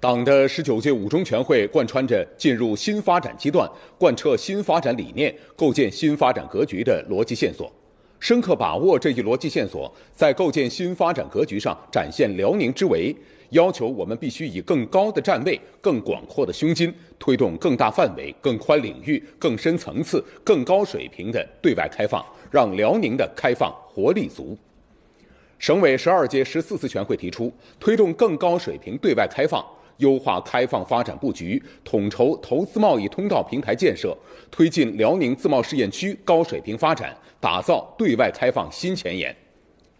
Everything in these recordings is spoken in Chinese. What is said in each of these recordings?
党的十九届五中全会贯穿着进入新发展阶段、贯彻新发展理念、构建新发展格局的逻辑线索，深刻把握这一逻辑线索，在构建新发展格局上展现辽宁之为，要求我们必须以更高的站位、更广阔的胸襟，推动更大范围、更宽领域、更深层次、更高水平的对外开放，让辽宁的开放活力足。省委十二届十四次全会提出，推动更高水平对外开放。优化开放发展布局，统筹投资贸易通道平台建设，推进辽宁自贸试验区高水平发展，打造对外开放新前沿。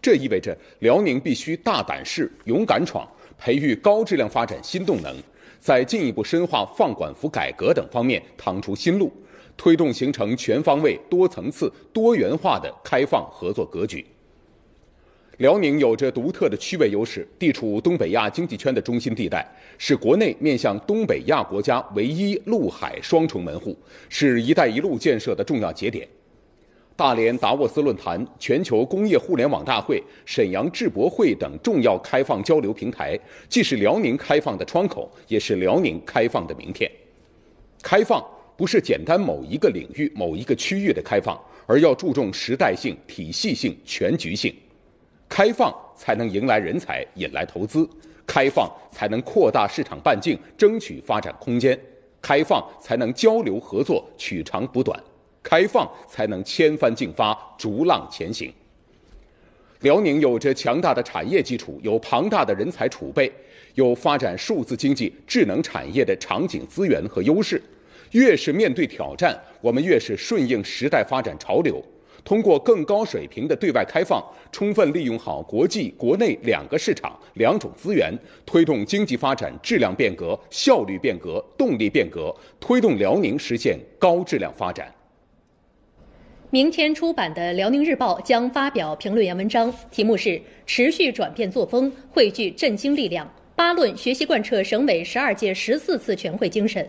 这意味着辽宁必须大胆试、勇敢闯，培育高质量发展新动能，在进一步深化放管服改革等方面趟出新路，推动形成全方位、多层次、多元化的开放合作格局。辽宁有着独特的区位优势，地处东北亚经济圈的中心地带，是国内面向东北亚国家唯一陆海双重门户，是一带一路建设的重要节点。大连达沃斯论坛、全球工业互联网大会、沈阳智博会等重要开放交流平台，既是辽宁开放的窗口，也是辽宁开放的名片。开放不是简单某一个领域、某一个区域的开放，而要注重时代性、体系性、全局性。开放才能迎来人才，引来投资；开放才能扩大市场半径，争取发展空间；开放才能交流合作，取长补短；开放才能千帆竞发，逐浪前行。辽宁有着强大的产业基础，有庞大的人才储备，有发展数字经济、智能产业的场景资源和优势。越是面对挑战，我们越是顺应时代发展潮流。通过更高水平的对外开放，充分利用好国际、国内两个市场、两种资源，推动经济发展质量变革、效率变革、动力变革，推动辽宁实现高质量发展。明天出版的《辽宁日报》将发表评论员文章，题目是“持续转变作风，汇聚振兴力量”，八论学习贯彻省委十二届十四次全会精神。